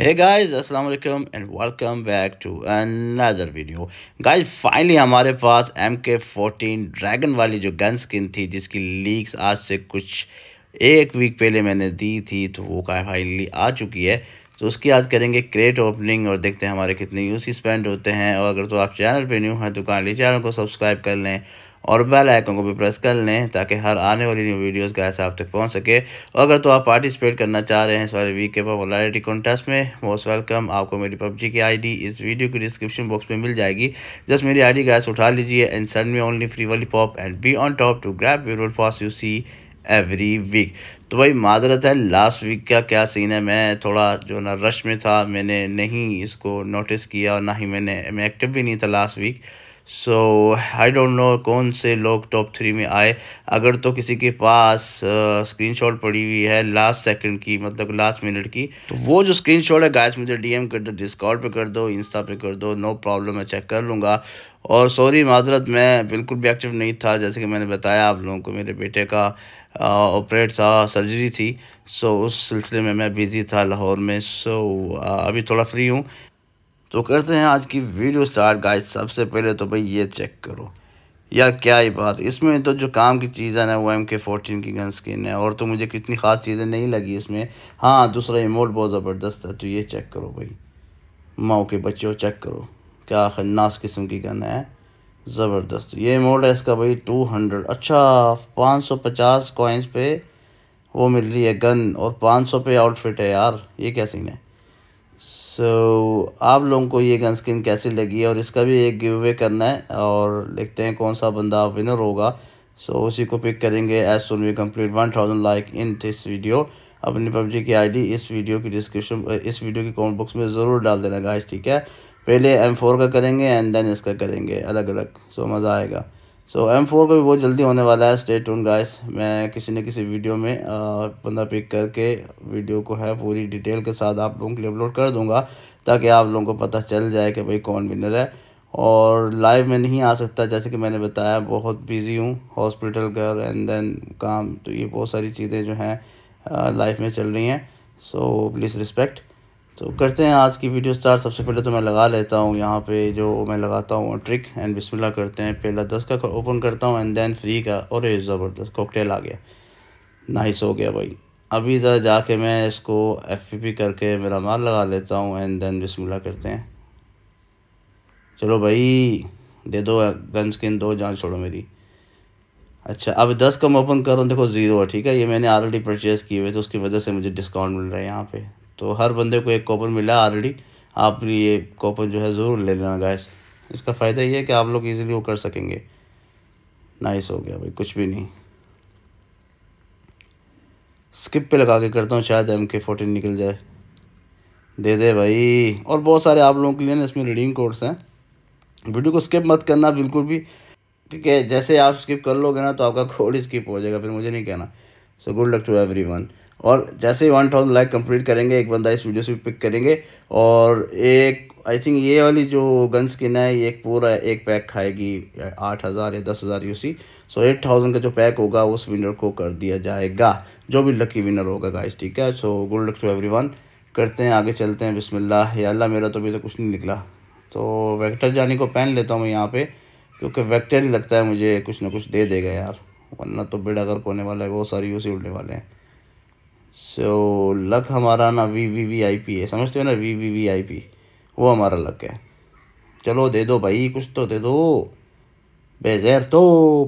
है गाइस अस्सलाम वालेकुम and welcome back to another video guys finally हमारे पास एम के फोर्टीन ड्रैगन वाली जो गन स्किन थी जिसकी लीक्स आज से कुछ एक वीक पहले मैंने दी थी तो वो का फाइनली आ चुकी है तो उसकी आज करेंगे क्रेट ओपनिंग और देखते हैं हमारे कितने यूसी स्पेंड होते हैं और अगर तो आप चैनल पर न्यू हैं तो कहाँ चैनल को सब्सक्राइब कर लें और बेल आइकन को भी प्रेस कर लें ताकि हर आने वाली न्यू वीडियोस का ऐसा आप तक पहुंच सके और अगर तो आप पार्टिसिपेट करना चाह रहे हैं इस वाले वीक के पॉपुलरिटी कॉन्टेस्ट में मोस्ट वेलकम आपको मेरी पबजी की आईडी इस वीडियो की डिस्क्रिप्शन बॉक्स में मिल जाएगी जस्ट मेरी आई डी उठा लीजिए and send me only free वाली pop and be on top to grab your force you see every week तो भाई माजरत है लास्ट वीक का क्या सीन है मैं थोड़ा जो ना रश में था मैंने नहीं इसको नोटिस किया और ना ही मैंने मैं एक्टिव भी नहीं था last week so I don't know कौन से लोग टॉप थ्री में आए अगर तो किसी के पास स्क्रीनशॉट पड़ी हुई है लास्ट सेकंड की मतलब लास्ट मिनट की तो वो जो स्क्रीनशॉट है गाइस मुझे डीएम कर दो डिस्काउंट पे कर दो इंस्टा पे कर दो नो प्रॉब्लम मैं चेक कर लूँगा और सॉरी माजरत मैं बिल्कुल भी एक्टिव नहीं था जैसे कि मैंने बताया आप लोगों को मेरे बेटे का ऑपरेट था सर्जरी थी सो उस सिलसिले में मैं बिज़ी था लाहौर में सो अभी थोड़ा फ्री हूँ तो करते हैं आज की वीडियो स्टार्ट गाइस सबसे पहले तो भाई ये चेक करो या क्या ही बात इसमें तो जो काम की चीज़ें ना वो एम के फोर्टीन की गन स्किन है और तो मुझे कितनी ख़ास चीज़ें नहीं लगी इसमें हाँ दूसरा इमोट बहुत ज़बरदस्त है तो ये चेक करो भाई माओ के बच्चों चेक करो क्या खन्नास किस्म की गन है ज़बरदस्त ये इमोट है इसका भाई टू हंड्रेड अच्छा पाँच सौ पचास कॉइन्स पे वो मिल रही है गन और पाँच सौ पे आउटफिट है यार ये क्या सीन है सो so, आप लोगों को ये गन स्किन कैसी लगी है और इसका भी एक गिव अवे करना है और देखते हैं कौन सा बंदा विनर होगा सो so, उसी को पिक करेंगे as soon we complete one thousand like in this video अपनी पबजी की आईडी इस वीडियो की डिस्क्रिप्शन इस वीडियो की कमेंट बॉक्स में ज़रूर डाल देना गाइस ठीक है पहले एम फोर का करेंगे एंड देन इसका करेंगे अलग अलग सो so, मज़ा आएगा सो एम फोर का भी बहुत जल्दी होने वाला है स्टेट टून गाइस मैं किसी न किसी वीडियो में बंदा पिक करके वीडियो को है पूरी डिटेल के साथ आप लोगों के लिए अपलोड कर दूंगा ताकि आप लोगों को पता चल जाए कि भाई कौन विनर है और लाइव में नहीं आ सकता जैसे कि मैंने बताया बहुत बिज़ी हूँ हॉस्पिटल घर एंड देन काम तो ये बहुत सारी चीज़ें जो हैं लाइफ में चल रही हैं सो प्लीज़ रिस्पेक्ट तो करते हैं आज की वीडियो स्टार्ट सबसे पहले तो मैं लगा लेता हूँ यहाँ पे जो मैं लगाता हूँ ट्रिक एंड बिस्मिल्लाह करते हैं पहला दस का ओपन करता हूँ एंड देन फ्री का और ये ज़बरदस्त कॉकटेल आ गया नाइस हो गया भाई अभी ज़रा जाके मैं इसको एफ करके मेरा माल लगा लेता हूँ एंड देन बिस्मिल्लाह करते हैं चलो भाई दे दो गन स्किन दो जान छोड़ो मेरी अच्छा अब दस का मैं ओपन कर रहा हूँ देखो ज़ीरो है ठीक है ये मैंने ऑलरेडी परचेज़ किए हुए तो उसकी वजह से मुझे डिस्काउंट मिल रहा है यहाँ पे तो हर बंदे को एक कॉपन मिला ऑलरेडी आप ये कॉपन जो है ज़रूर ले लेना गैस इसका फ़ायदा ये है कि आप लोग इजीली वो कर सकेंगे नाइस हो गया भाई कुछ भी नहीं स्किप पे लगा के करता हूँ शायद एम के फोर्टीन निकल जाए दे दे भाई और बहुत सारे आप लोगों के लिए ना इसमें रीडिंग कोड्स हैं वीडियो को स्किप मत करना बिल्कुल भी क्योंकि जैसे आप स्किप कर लोगे ना तो आपका कोड स्किप हो जाएगा फिर मुझे नहीं कहना so good luck to everyone और जैसे ही वन थाउजेंड लाइक कंप्लीट करेंगे एक बंदा इस वीडियो से भी पिक करेंगे और एक आई थिंक ये वाली जो गन स्किन है ये पूरा एक पैक खाएगी आठ हज़ार या दस हज़ार यूसी सो एट थाउजेंड का जो पैक होगा उस विनर को कर दिया जाएगा जो भी लकी विनर होगा गाइस ठीक है so good luck to one करते हैं आगे चलते हैं बिस्मिल्लाह या अल्लाह मेरा तो अभी तो कुछ नहीं निकला तो वेक्टर जाने को पहन लेता हूँ मैं यहाँ पर क्योंकि वेक्टर ही लगता है मुझे कुछ ना कुछ दे देगा यार वरना तो बेड़ा गर्क होने वाला है वो सारी यूसी उड़ने वाले हैं सो so, लक हमारा ना V V V I P है समझते हो ना V V V I P वो हमारा लक है चलो दे दो भाई कुछ तो दे दो बेजैर तो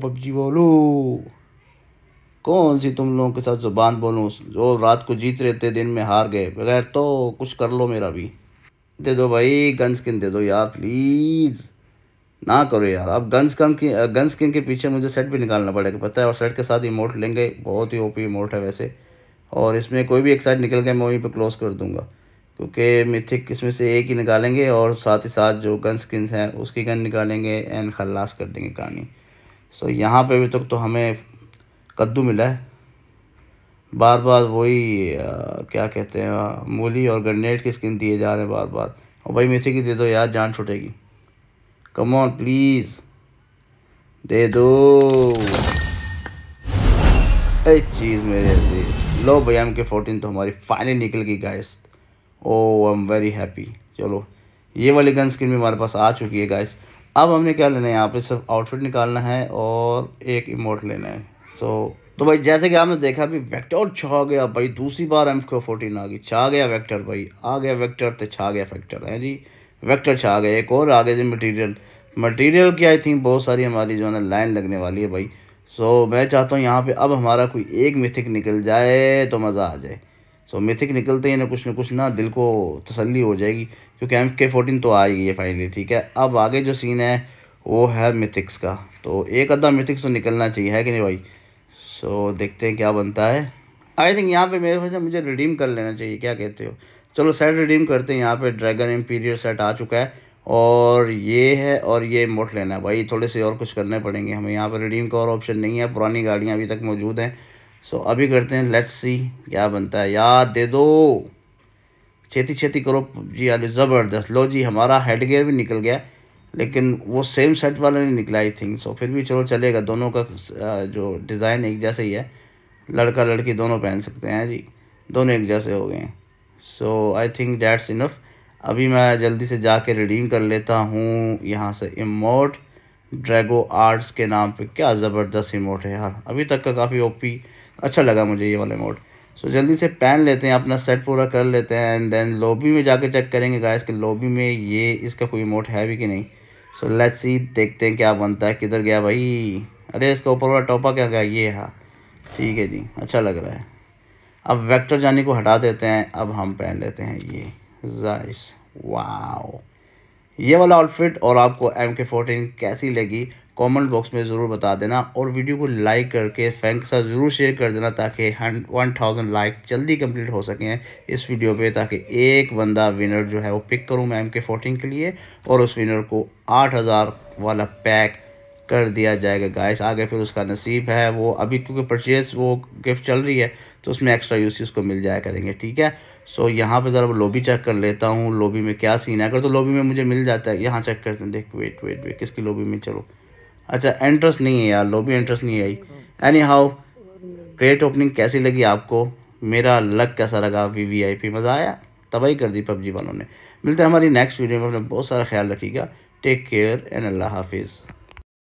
पबजी बोलो कौन सी तुम लोगों के साथ ज़ुबान बोलूँ जो रात को जीत रहे थे दिन में हार गए बगैर तो कुछ कर लो मेरा भी दे दो भाई गन स्किन दे दो यार प्लीज़ ना करो यार अब गन स्किन की गन स्किन के पीछे मुझे सेट भी निकालना पड़ेगा पता है और सेट के साथ इमोट लेंगे बहुत ही ओपी इमोट है वैसे और इसमें कोई भी एक साइड निकल गया मैं वहीं पर क्लोज़ कर दूंगा क्योंकि मिथिक इसमें से एक ही निकालेंगे और साथ ही साथ जो गन स्किन हैं उसकी गन निकालेंगे एंड खलास कर देंगे कहानी सो यहाँ पे अभी तक तो, तो हमें कद्दू मिला है बार बार वही क्या कहते हैं मूली और ग्रेनेड की स्किन दिए जा रहे हैं बार बार और भाई मिथिक की दे दो यार जान छुटेगी कम ऑन प्लीज़ दे दो चीज़ मेरे लो भाई एम के फोर्टीन तो हमारी फाइनली निकल गई guys oh I am very happy चलो ये वाली गन स्किन भी हमारे पास आ चुकी है गाइस अब हमने क्या लेना है यहाँ पे सिर्फ आउटफिट निकालना है और एक इमोट लेना है सो so, तो भाई जैसे कि आपने देखा अभी वेक्टर छा गया भाई दूसरी बार एम के फोर्टीन आ गई छा गया वैक्टर भाई आ गया वैक्टर तो छा गया फैक्टर है जी वैक्टर छा गया एक और आ गया जी मटीरियल मटीरियल की आई थिंक बहुत सारी हमारी जो है ना लाइन लगने वाली है भाई सो so, मैं चाहता हूँ यहाँ पे अब हमारा कोई एक मिथिक निकल जाए तो मज़ा आ जाए सो so, मिथिक निकलते ही ना कुछ ना कुछ ना दिल को तसल्ली हो जाएगी क्योंकि एम के फोर्टीन तो आ गई है फाइनली ठीक है अब आगे जो सीन है वो है मिथिक्स का तो एक अद्धा मिथिक्स तो निकलना चाहिए है कि नहीं भाई सो so, देखते हैं क्या बनता है आई थिंक यहाँ पर मेरे वजह मुझे रिडीम कर लेना चाहिए क्या कहते हो चलो सेट रिडीम करते हैं यहाँ पर ड्रैगन एम्पीरियर सेट आ चुका है और ये है और ये मोट लेना है भाई थोड़े से और कुछ करने पड़ेंगे हमें यहाँ पर रिडीम का और ऑप्शन नहीं है पुरानी गाड़ियाँ अभी तक मौजूद हैं सो अभी करते हैं लेट्स सी क्या बनता है यार दे दो छेती छेती करो जी अरे ज़बरदस्त लो जी हमारा हेड गेयर भी निकल गया लेकिन वो सेम सेट वाला नहीं निकला आई थिंक सो फिर भी चलो चलेगा दोनों का जो डिज़ाइन एक जैसे ही है लड़का लड़की दोनों पहन सकते हैं जी दोनों एक जैसे हो गए हैं so I think that's enough अभी मैं जल्दी से जा रिडीम कर लेता हूँ यहाँ से इमोट ड्रैगो आर्ट्स के नाम पे क्या ज़बरदस्त इमोट है यार अभी तक का काफ़ी ओपी अच्छा लगा मुझे ये वाला इमोट सो जल्दी से पहन लेते हैं अपना सेट पूरा कर लेते हैं एंड देन लॉबी में जाके चेक करेंगे गाइस कि लॉबी में ये इसका कोई इमोट है भी कि नहीं सो लेट्स सी देखते हैं क्या बनता है किधर गया भाई अरे इसका ऊपर वाला टॉपा क्या गया ये हाँ ठीक है जी अच्छा लग रहा है अब वेक्टर जाने को हटा देते हैं अब हम पहन लेते हैं ये जाइस वाओ ये वाला आउटफिट और आपको एम के फोर्टीन कैसी लगी कमेंट बॉक्स में ज़रूर बता देना और वीडियो को लाइक करके फैंक के साथ ज़रूर शेयर कर देना ताकि वन थाउजेंड लाइक जल्दी कंप्लीट हो सकें इस वीडियो पे ताकि एक बंदा विनर जो है वो पिक करूँ मैं एम के फोर्टीन के लिए और उस विनर को आठ हज़ार वाला पैक कर दिया जाएगा गाइस आगे फिर उसका नसीब है वो अभी क्योंकि परचेज वो गिफ्ट चल रही है तो उसमें एक्स्ट्रा यूसी उसको मिल जाया करेंगे ठीक है सो यहाँ पे ज़रा वो लॉबी चेक कर लेता हूँ लॉबी में क्या सीन है अगर तो लॉबी में मुझे मिल जाता है यहाँ चेक करते हैं देख वेट वेट वेट किसकी लॉबी में चलो अच्छा एंट्रेंस नहीं है यार लॉबी एंट्रेंस नहीं आई एनी हाउ ग्रेट ओपनिंग कैसी लगी आपको मेरा लक कैसा लगा वी वी आई पी मज़ा आया तबाही कर दी पबजी वालों ने मिलते हैं हमारी नेक्स्ट वीडियो में अपने बहुत सारा ख्याल रखिएगा टेक केयर एंड अल्लाह हाफिज़